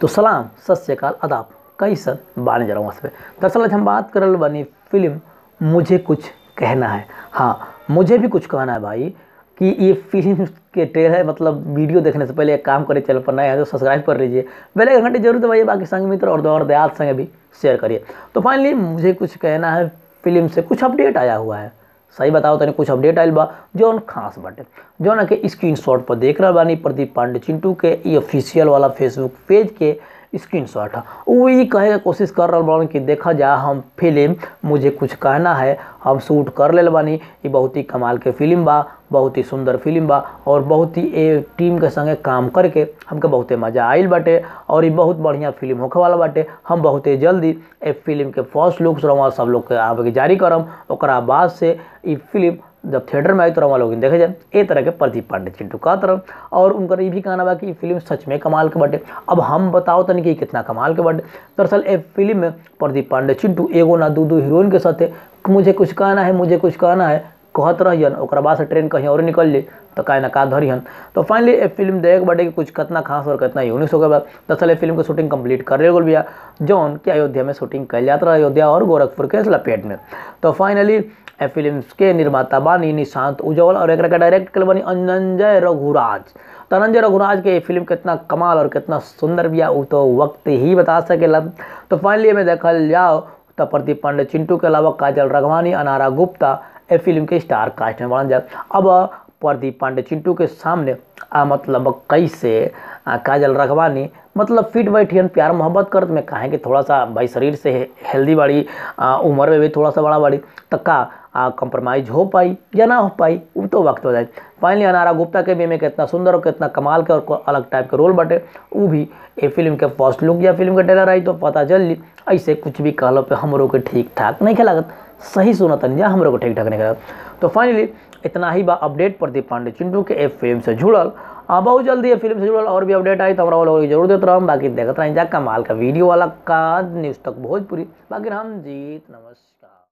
तो सलाम सत श्रीकाल अदाप कई सर बाने जा रहा हूँ पे दरअसल आज हम बात करल बनी फिल्म मुझे कुछ कहना है हाँ मुझे भी कुछ कहना है भाई कि ये फिल्म के ट्रेलर है मतलब वीडियो देखने से पहले एक काम करें चैनल पर नए हैं तो सब्सक्राइब कर लीजिए बेल घंटे जरूर दबाइए बाकी संग मित्र और दौर दयाल संग भी शेयर करिए तो फाइनली मुझे कुछ कहना है फिल्म से कुछ अपडेट आया हुआ है सही बताओ तो कुछ अपडेट आएल बा जौन खास बाटे जौन के स्क्रीन शॉट पर देख रहा बानी प्रदीप पांडे चिंटू के ऑफिशियल वाला फेसबुक पेज के स्क्रीन शॉट वो ये कहे के कोशिश कर रहा बानी कि देखा जा हम फिल्म मुझे कुछ कहना है हम शूट कर ले बानी ये बहुत ही कमाल के फिल्म बा बहुत ही सुंदर फिल्म बा और बहुत ही ए टीम के संगे काम करके हमके बहुत मज़ा आइल बाटे और ये बहुत बढ़िया फिल्म होखे वाला बाटे हम ही जल्दी ए फिल्म के फर्स्ट लुक रहा सब लोग के आगे जारी करम ओकरा बाद से ये फिल्म जब थिएटर में आई तो रहा लोग देखे जाए ए तरह के प्रदीप पांडे चिंटू कहत रह और उनका ये भी कहना बा कि फिल्म सच में कमाल के बटे अब हम बताओ नहीं कि कितना कमाल के बटे दरअसल ए फिल्म में प्रदीप पांडे चिंटू एगो ना दो दो हीरोइन के साथ मुझे कुछ कहना है मुझे कुछ कहना है कहत रहियन और बाद से ट्रेन कहीं और निकल ली तो का ना का धरियन तो फाइनली ए फिल्म देख बटे कि कुछ कितना खास और कितना यूनिक होकर बा दरअसल फिल्म के शूटिंग कंप्लीट कर रहे गोल जौन कि अयोध्या में शूटिंग कल जाता रहा अयोध्या और गोरखपुर के लपेट में तो फाइनली ए फिल्म के निर्माता बानी निशांत उज्जवल और एक डायरेक्ट कल बनी अनंजय रघुराज तो अनंजय रघुराज के फिल्म कितना कमाल और कितना सुंदर भी वो तो वक्त ही बता सकेला तो फाइनली में देखल जाओ तो प्रदीप पांडे चिंटू के अलावा काजल रघवानी अनारा गुप्ता फिल्म के स्टार कास्ट में माना जाए अब प्रदीप पांडे चिंटू के सामने मतलब कई से काजल रखवानी मतलब फिट बैठियन प्यार मोहब्बत करत में कहें कि थोड़ा सा भाई शरीर से हेल्दी बाड़ी उम्र में भी थोड़ा सा बड़ा बाड़ी तो का कंप्रोमाइज हो पाई या ना हो पाई वो तो वक्त हो जाए फाइनली अनारा गुप्ता के भी में कितना सुंदर और कितना कमाल के और अलग टाइप के रोल बटे वो भी ये फिल्म के फर्स्ट लुक या फिल्म के ट्रेलर आई तो पता चल ली ऐसे कुछ भी कहलो पे हमरों के ठीक ठाक नहीं खेला सही सुना तन या हमरों को ठीक ठाक नहीं खेला तो फाइनली इतना ही बा अपडेट प्रदीप पांडे चिंटू के ए फिल्म से जुड़ल हाँ, बहुत जल्दी ये फिल्म से जुड़ल और भी अपडेट आई तो हमारा वाला जरूर देते रहम बाकी देखते रहें जा कमाल का वीडियो वाला का न्यूज़ तक भोजपुरी बाकी राम जीत नमस्कार